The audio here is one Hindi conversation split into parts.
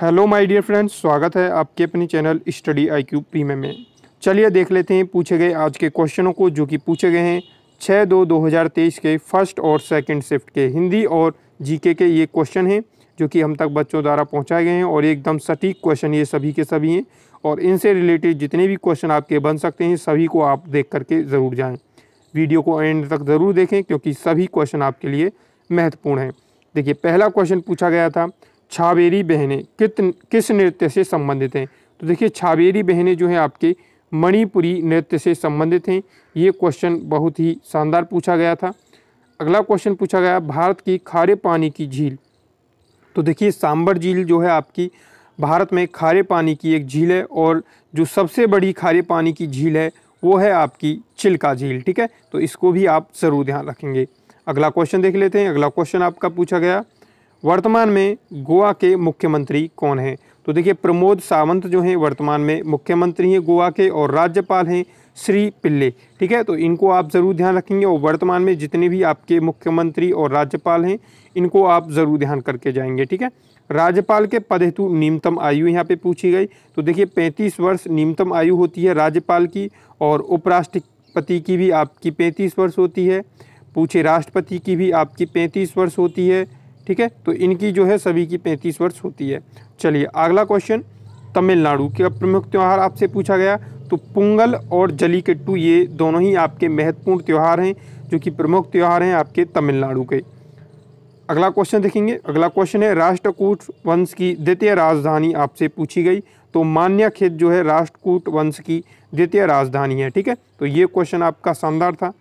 हेलो माय डियर फ्रेंड्स स्वागत है आपके अपने channel study I Q premium में चलिए देख लेते हैं पूछे गए आज के क्वेश्चनों को जो कि पूछे गए हैं छः दो दो हज़ार तेईस के फर्स्ट और सेकंड शिफ्ट के हिंदी और जीके के ये क्वेश्चन हैं जो कि हम तक बच्चों द्वारा पहुंचाए गए हैं और एकदम सटीक क्वेश्चन ये सभी के सभी हैं और इनसे रिलेटेड जितने भी क्वेश्चन आपके बन सकते हैं सभी को आप देख करके ज़रूर जाएँ वीडियो को एंड तक ज़रूर देखें क्योंकि सभी क्वेश्चन आपके लिए महत्वपूर्ण हैं देखिए पहला क्वेश्चन पूछा गया था छावेरी बहनें कित किस नृत्य से संबंधित हैं तो देखिए छाबेरी बहनें जो हैं आपके मणिपुरी नृत्य से संबंधित हैं ये क्वेश्चन बहुत ही शानदार पूछा गया था अगला क्वेश्चन पूछा गया भारत की खारे पानी की झील तो देखिए सांबर झील जो है आपकी भारत में खारे पानी की एक झील है और जो सबसे बड़ी खारे पानी की झील है वो है आपकी चिल्का झील ठीक है तो इसको भी आप ज़रूर ध्यान रखेंगे अगला क्वेश्चन देख लेते हैं अगला क्वेश्चन आपका पूछा गया वर्तमान में गोवा के मुख्यमंत्री कौन हैं तो देखिए प्रमोद सावंत जो हैं वर्तमान में मुख्यमंत्री हैं गोवा के और राज्यपाल हैं श्री पिल्ले ठीक है तो इनको आप ज़रूर ध्यान रखेंगे और वर्तमान में जितने भी आपके मुख्यमंत्री और राज्यपाल हैं इनको आप ज़रूर ध्यान करके जाएंगे ठीक है राज्यपाल के पद हेतु न्यूनतम आयु यहाँ पे पूछी गई तो देखिए पैंतीस वर्ष न्यूनतम आयु होती है राज्यपाल की और उपराष्ट्रपति की भी आपकी पैंतीस वर्ष होती है पूछे राष्ट्रपति की भी आपकी पैंतीस वर्ष होती है ठीक है तो इनकी जो है सभी की पैंतीस वर्ष होती है चलिए अगला क्वेश्चन तमिलनाडु का प्रमुख त्यौहार आपसे पूछा गया तो पुंगल और जलीकट्टू ये दोनों ही आपके महत्वपूर्ण त्यौहार हैं जो कि प्रमुख त्यौहार हैं आपके तमिलनाडु के अगला क्वेश्चन देखेंगे अगला क्वेश्चन है राष्ट्रकूट वंश की द्वितीय राजधानी आपसे पूछी गई तो मान्या खेत जो है राष्ट्रकूट वंश की द्वितीय राजधानी है ठीक है तो ये क्वेश्चन आपका शानदार था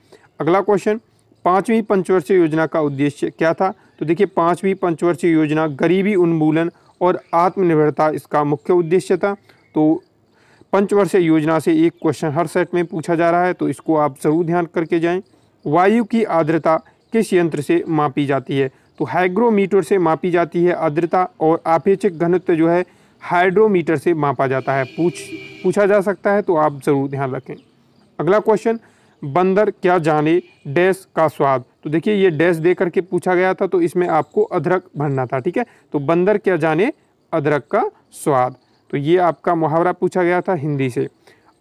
अगला क्वेश्चन पाँचवीं पंचवर्षीय योजना का उद्देश्य क्या था तो देखिए पाँचवीं पंचवर्षीय योजना गरीबी उन्मूलन और आत्मनिर्भरता इसका मुख्य उद्देश्य था तो पंचवर्षीय योजना से एक क्वेश्चन हर सेट में पूछा जा रहा है तो इसको आप ज़रूर ध्यान करके जाएं वायु की आर्द्रता किस यंत्र से मापी जाती है तो हाइग्रोमीटर से मापी जाती है आर्द्रता और आपेक्षिक घनत्व जो है हाइड्रोमीटर से मापा जाता है पूछ पूछा जा सकता है तो आप ज़रूर ध्यान रखें अगला क्वेश्चन बंदर क्या जाने डैश का स्वाद तो देखिए ये डैश दे करके पूछा गया था तो इसमें आपको अदरक भरना था ठीक है तो बंदर क्या जाने अदरक का स्वाद तो ये आपका मुहावरा पूछा गया था हिंदी से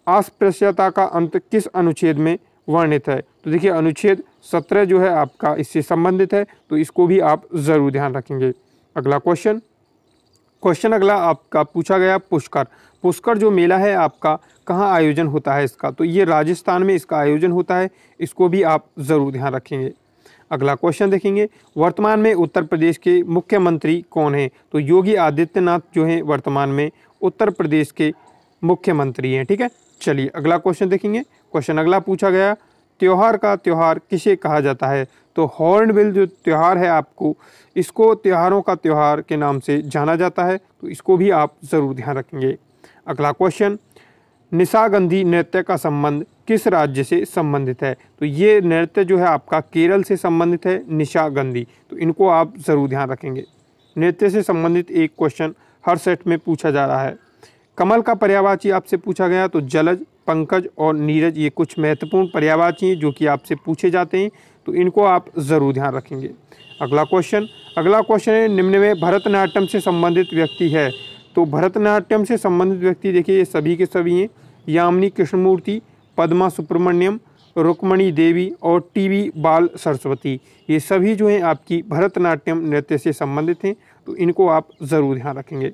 अस्पृश्यता का अंत किस अनुच्छेद में वर्णित है तो देखिए अनुच्छेद सत्रह जो है आपका इससे संबंधित है तो इसको भी आप ज़रूर ध्यान रखेंगे अगला क्वेश्चन क्वेश्चन अगला आपका पूछा गया पुष्कर पुष्कर जो मेला है आपका कहाँ आयोजन होता है इसका तो ये राजस्थान में इसका आयोजन होता है इसको भी आप ज़रूर ध्यान रखेंगे अगला क्वेश्चन देखेंगे वर्तमान में उत्तर प्रदेश के मुख्यमंत्री कौन हैं तो योगी आदित्यनाथ जो हैं वर्तमान में उत्तर प्रदेश के मुख्यमंत्री हैं ठीक है चलिए अगला क्वेश्चन देखेंगे क्वेश्चन अगला पूछा गया त्यौहार का त्यौहार किसे कहा जाता है तो हॉर्नबिल जो त्यौहार है आपको इसको त्यौहारों का त्यौहार के नाम से जाना जाता है तो इसको भी आप ज़रूर ध्यान रखेंगे अगला क्वेश्चन निशागंधी नृत्य का संबंध किस राज्य से संबंधित है तो ये नृत्य जो है आपका केरल से संबंधित है निशागंधी तो इनको आप ज़रूर ध्यान रखेंगे नृत्य से संबंधित एक क्वेश्चन हर सेट में पूछा जा रहा है कमल का पर्यावाची आपसे पूछा गया तो जलज पंकज और नीरज ये कुछ महत्वपूर्ण पर्यावाची हैं जो कि आपसे पूछे जाते हैं तो इनको आप ज़रूर ध्यान रखेंगे अगला क्वेश्चन अगला क्वेश्चन है निम्न में भरतनाट्यम से संबंधित व्यक्ति है तो भरतनाट्यम से संबंधित व्यक्ति देखिए ये सभी के सभी हैं यामिनी कृष्णमूर्ति पद्मा सुब्रमण्यम रुक्मणी देवी और टीवी बाल सरस्वती ये सभी जो हैं आपकी भरतनाट्यम नृत्य से संबंधित हैं तो इनको आप ज़रूर ध्यान रखेंगे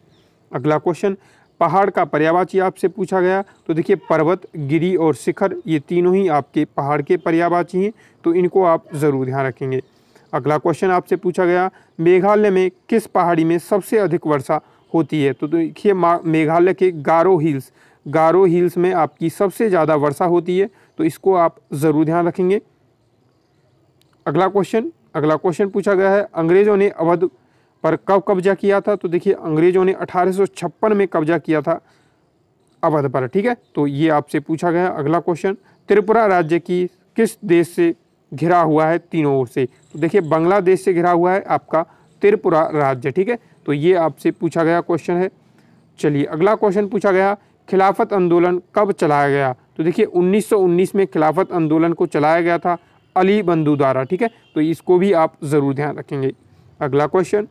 अगला क्वेश्चन पहाड़ का पर्यावाची आपसे पूछा गया तो देखिए पर्वत गिरी और शिखर ये तीनों ही आपके पहाड़ के पर्यावाची हैं तो इनको आप ज़रूर ध्यान रखेंगे अगला क्वेश्चन आपसे पूछा गया मेघालय में किस पहाड़ी में सबसे अधिक वर्षा होती है तो देखिए मेघालय के गारो हिल्स गारो हिल्स में आपकी सबसे ज़्यादा वर्षा होती है तो इसको आप ज़रूर ध्यान रखेंगे अगला क्वेश्चन अगला क्वेश्चन पूछा गया है अंग्रेज़ों ने अवध पर कब कब्जा किया था तो देखिए अंग्रेज़ों ने अठारह में कब्जा किया था अवध पर ठीक है तो ये आपसे पूछा गया अगला क्वेश्चन त्रिपुरा राज्य की किस देश से घिरा हुआ है तीनों ओर से तो देखिए बांग्लादेश से घिरा हुआ है आपका त्रिपुरा राज्य ठीक है तो ये आपसे पूछा गया क्वेश्चन है चलिए अगला क्वेश्चन पूछा गया खिलाफत आंदोलन कब चलाया गया तो देखिए 1919 में खिलाफत आंदोलन को चलाया गया था अली बंधु द्वारा ठीक है तो इसको भी आप ज़रूर ध्यान रखेंगे अगला क्वेश्चन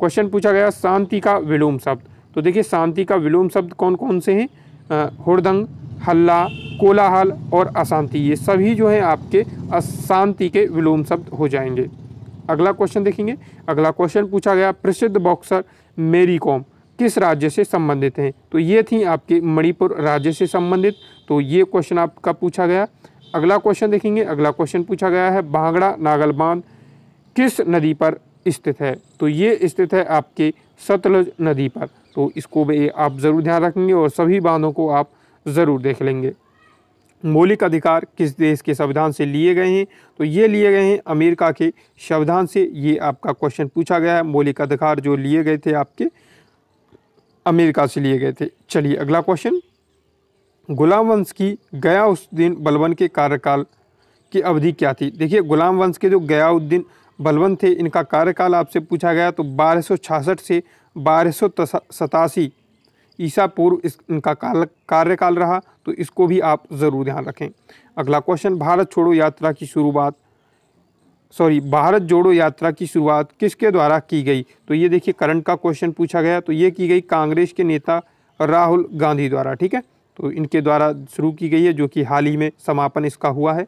क्वेश्चन पूछा गया शांति का विलोम शब्द तो देखिए शांति का विलोम शब्द कौन कौन से हैं हुड़दंग हल्ला कोलाहल और अशांति ये सभी जो हैं आपके अशांति के विलोम शब्द हो जाएंगे अगला क्वेश्चन देखेंगे अगला क्वेश्चन पूछा गया प्रसिद्ध बॉक्सर मेरी कॉम किस राज्य से संबंधित हैं तो ये थी आपके मणिपुर राज्य से संबंधित तो ये क्वेश्चन आपका पूछा गया अगला क्वेश्चन देखेंगे अगला क्वेश्चन पूछा गया है भांगड़ा नागल बांध किस नदी पर स्थित है तो ये स्थित है आपके सतलुज नदी पर तो इसको भी आप ज़रूर ध्यान रखेंगे और सभी बांधों को आप ज़रूर देख लेंगे मौलिक अधिकार किस देश के संविधान से लिए गए हैं तो ये लिए गए हैं अमेरिका के संविधान से ये आपका क्वेश्चन पूछा गया है मौलिक अधिकार जो लिए गए थे आपके अमेरिका से लिए गए थे चलिए अगला क्वेश्चन गुलाम वंश की गया उस दिन बलबन के कार्यकाल की अवधि क्या थी देखिए गुलाम वंश के जो गया उद्दीन बलवंत थे इनका कार्यकाल आपसे पूछा गया तो बारह से बारह ईसा पूर्व इस इनका काल कार्यकाल रहा तो इसको भी आप ज़रूर ध्यान रखें अगला क्वेश्चन भारत छोड़ो यात्रा की शुरुआत सॉरी भारत जोड़ो यात्रा की शुरुआत किसके द्वारा की गई तो ये देखिए करंट का क्वेश्चन पूछा गया तो ये की गई कांग्रेस के नेता राहुल गांधी द्वारा ठीक है तो इनके द्वारा शुरू की गई है जो कि हाल ही में समापन इसका हुआ है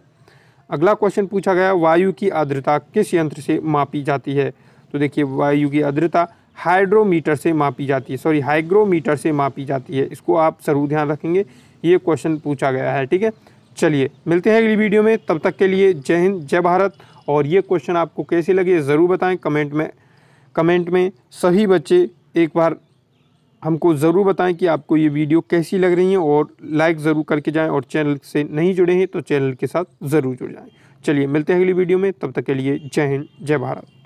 अगला क्वेश्चन पूछा गया वायु की आर्द्रता किस यंत्र से मापी जाती है तो देखिए वायु की आर्द्रता हाइड्रोमीटर से मापी जाती है सॉरी हाइग्रोमीटर से मापी जाती है इसको आप जरूर ध्यान रखेंगे ये क्वेश्चन पूछा गया है ठीक है चलिए मिलते हैं अगली वीडियो में तब तक के लिए जय हिंद जय भारत और ये क्वेश्चन आपको कैसे लगे ज़रूर बताएं कमेंट में कमेंट में सभी बच्चे एक बार हमको ज़रूर बताएं कि आपको ये वीडियो कैसी लग रही है और लाइक ज़रूर करके जाएं और चैनल से नहीं जुड़े हैं तो चैनल के साथ ज़रूर जुड़ जाएं चलिए मिलते हैं अगली वीडियो में तब तक के लिए जय हिंद जय भारत